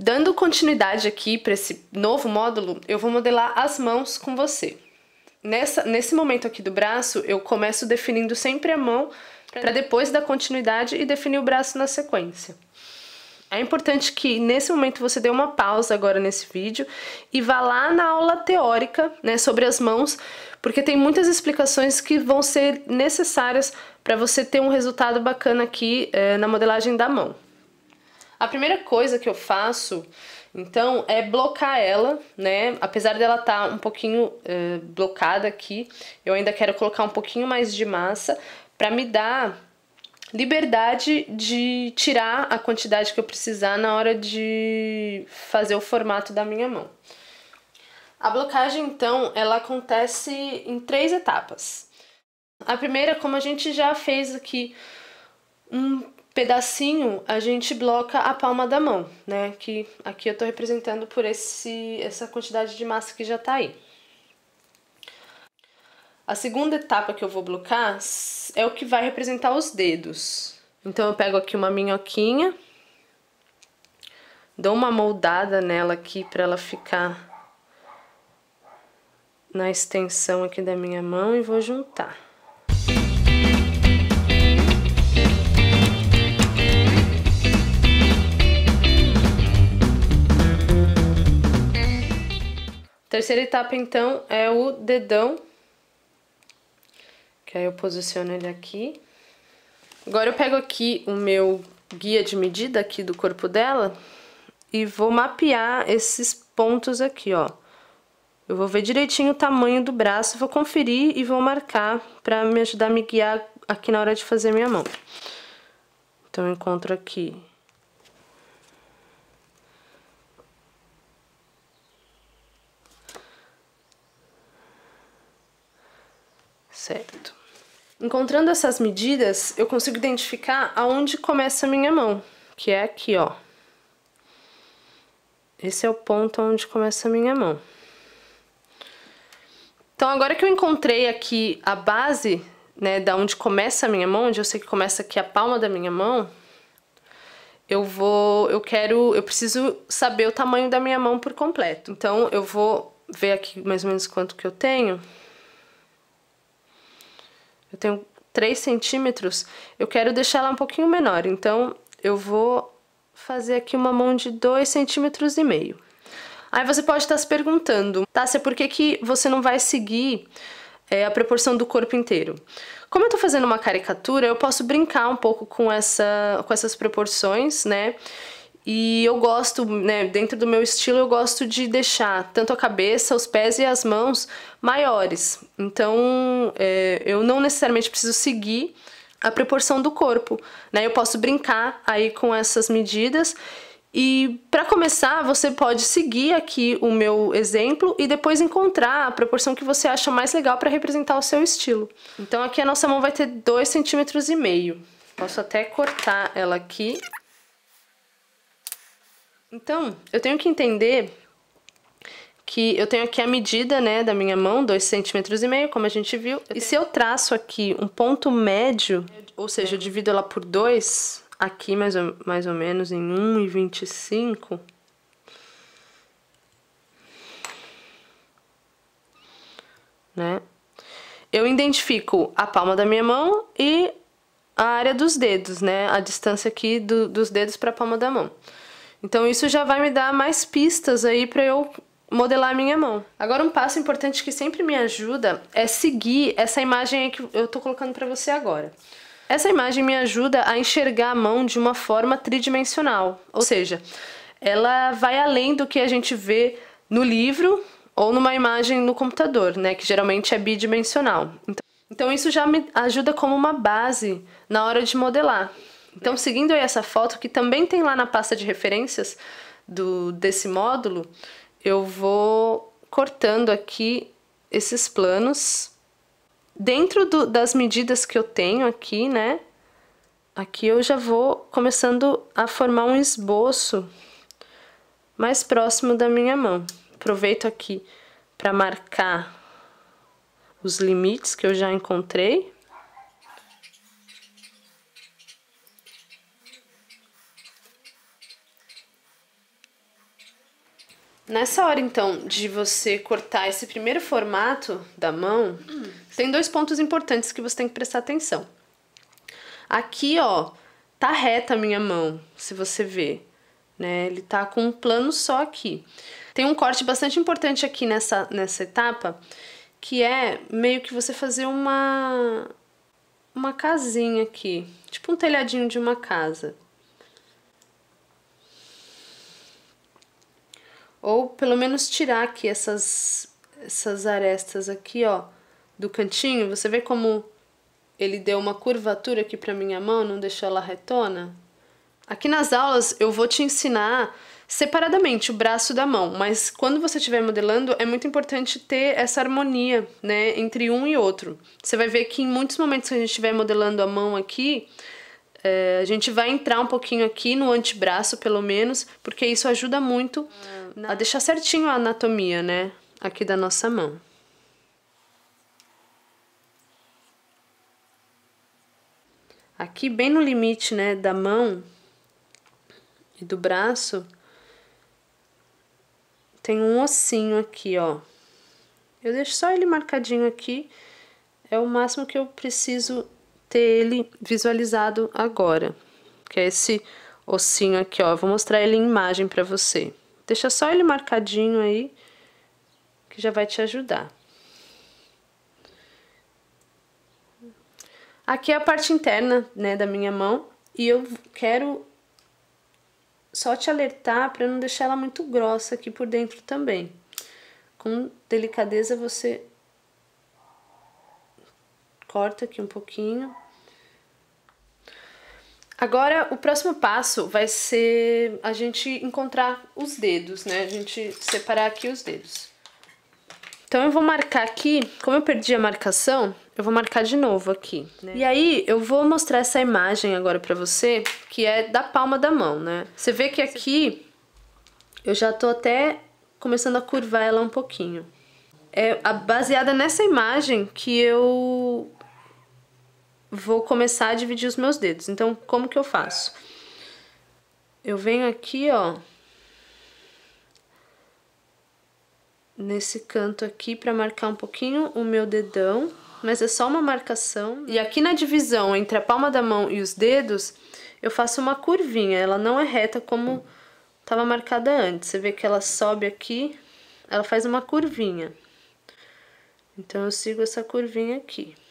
Dando continuidade aqui para esse novo módulo, eu vou modelar as mãos com você. Nessa, nesse momento aqui do braço, eu começo definindo sempre a mão para depois dar continuidade e definir o braço na sequência. É importante que nesse momento você dê uma pausa agora nesse vídeo e vá lá na aula teórica, né, sobre as mãos, porque tem muitas explicações que vão ser necessárias para você ter um resultado bacana aqui eh, na modelagem da mão. A primeira coisa que eu faço, então, é blocar ela, né? Apesar dela estar tá um pouquinho uh, blocada aqui, eu ainda quero colocar um pouquinho mais de massa para me dar liberdade de tirar a quantidade que eu precisar na hora de fazer o formato da minha mão. A blocagem, então, ela acontece em três etapas. A primeira, como a gente já fez aqui um pedacinho a gente bloca a palma da mão, né? Que aqui eu tô representando por esse, essa quantidade de massa que já tá aí. A segunda etapa que eu vou blocar é o que vai representar os dedos. Então eu pego aqui uma minhoquinha, dou uma moldada nela aqui para ela ficar na extensão aqui da minha mão e vou juntar. Terceira etapa, então, é o dedão, que aí eu posiciono ele aqui. Agora eu pego aqui o meu guia de medida aqui do corpo dela e vou mapear esses pontos aqui, ó. Eu vou ver direitinho o tamanho do braço, vou conferir e vou marcar pra me ajudar a me guiar aqui na hora de fazer minha mão. Então, eu encontro aqui certo. Encontrando essas medidas, eu consigo identificar aonde começa a minha mão, que é aqui, ó. Esse é o ponto onde começa a minha mão. Então, agora que eu encontrei aqui a base, né, da onde começa a minha mão, onde eu sei que começa aqui a palma da minha mão, eu vou, eu quero, eu preciso saber o tamanho da minha mão por completo. Então, eu vou ver aqui mais ou menos quanto que eu tenho eu tenho 3 centímetros, eu quero deixar ela um pouquinho menor. Então, eu vou fazer aqui uma mão de 2 centímetros e meio. Aí você pode estar se perguntando, Tássia, por que, que você não vai seguir é, a proporção do corpo inteiro? Como eu estou fazendo uma caricatura, eu posso brincar um pouco com, essa, com essas proporções, né? E eu gosto, né, dentro do meu estilo, eu gosto de deixar tanto a cabeça, os pés e as mãos maiores. Então, é, eu não necessariamente preciso seguir a proporção do corpo, né? Eu posso brincar aí com essas medidas. E para começar, você pode seguir aqui o meu exemplo e depois encontrar a proporção que você acha mais legal para representar o seu estilo. Então aqui a nossa mão vai ter 2,5 cm. Posso até cortar ela aqui então, eu tenho que entender que eu tenho aqui a medida, né, da minha mão, 2,5 cm e meio, como a gente viu. E se eu traço aqui um ponto médio, ou seja, eu divido ela por 2, aqui mais ou, mais ou menos em 1,25, né? Eu identifico a palma da minha mão e a área dos dedos, né? A distância aqui do, dos dedos para a palma da mão. Então isso já vai me dar mais pistas aí para eu modelar a minha mão. Agora um passo importante que sempre me ajuda é seguir essa imagem que eu tô colocando para você agora. Essa imagem me ajuda a enxergar a mão de uma forma tridimensional, ou seja, ela vai além do que a gente vê no livro ou numa imagem no computador, né, que geralmente é bidimensional. Então, então isso já me ajuda como uma base na hora de modelar. Então, seguindo aí essa foto, que também tem lá na pasta de referências do desse módulo, eu vou cortando aqui esses planos. Dentro do, das medidas que eu tenho aqui, né? Aqui eu já vou começando a formar um esboço mais próximo da minha mão. Aproveito aqui para marcar os limites que eu já encontrei. Nessa hora, então, de você cortar esse primeiro formato da mão, hum. tem dois pontos importantes que você tem que prestar atenção. Aqui, ó, tá reta a minha mão, se você ver, né? Ele tá com um plano só aqui. Tem um corte bastante importante aqui nessa, nessa etapa, que é meio que você fazer uma, uma casinha aqui, tipo um telhadinho de uma casa. ou pelo menos tirar aqui essas, essas arestas aqui, ó, do cantinho. Você vê como ele deu uma curvatura aqui pra minha mão, não deixou ela retona? Aqui nas aulas eu vou te ensinar separadamente o braço da mão, mas quando você estiver modelando é muito importante ter essa harmonia, né, entre um e outro. Você vai ver que em muitos momentos que a gente estiver modelando a mão aqui, é, a gente vai entrar um pouquinho aqui no antebraço, pelo menos, porque isso ajuda muito a deixar certinho a anatomia, né? Aqui da nossa mão. Aqui, bem no limite, né, da mão e do braço, tem um ossinho aqui, ó. Eu deixo só ele marcadinho aqui, é o máximo que eu preciso ter ele visualizado agora, que é esse ossinho aqui, ó. vou mostrar ele em imagem para você. Deixa só ele marcadinho aí, que já vai te ajudar. Aqui é a parte interna, né, da minha mão, e eu quero só te alertar para não deixar ela muito grossa aqui por dentro também. Com delicadeza você corta aqui um pouquinho. Agora, o próximo passo vai ser a gente encontrar os dedos, né? A gente separar aqui os dedos. Então, eu vou marcar aqui, como eu perdi a marcação, eu vou marcar de novo aqui. Né? E aí, eu vou mostrar essa imagem agora pra você, que é da palma da mão, né? Você vê que aqui, eu já tô até começando a curvar ela um pouquinho. É baseada nessa imagem que eu vou começar a dividir os meus dedos. Então, como que eu faço? Eu venho aqui, ó, nesse canto aqui para marcar um pouquinho o meu dedão, mas é só uma marcação. E aqui na divisão entre a palma da mão e os dedos, eu faço uma curvinha, ela não é reta como estava marcada antes. Você vê que ela sobe aqui, ela faz uma curvinha. Então, eu sigo essa curvinha aqui.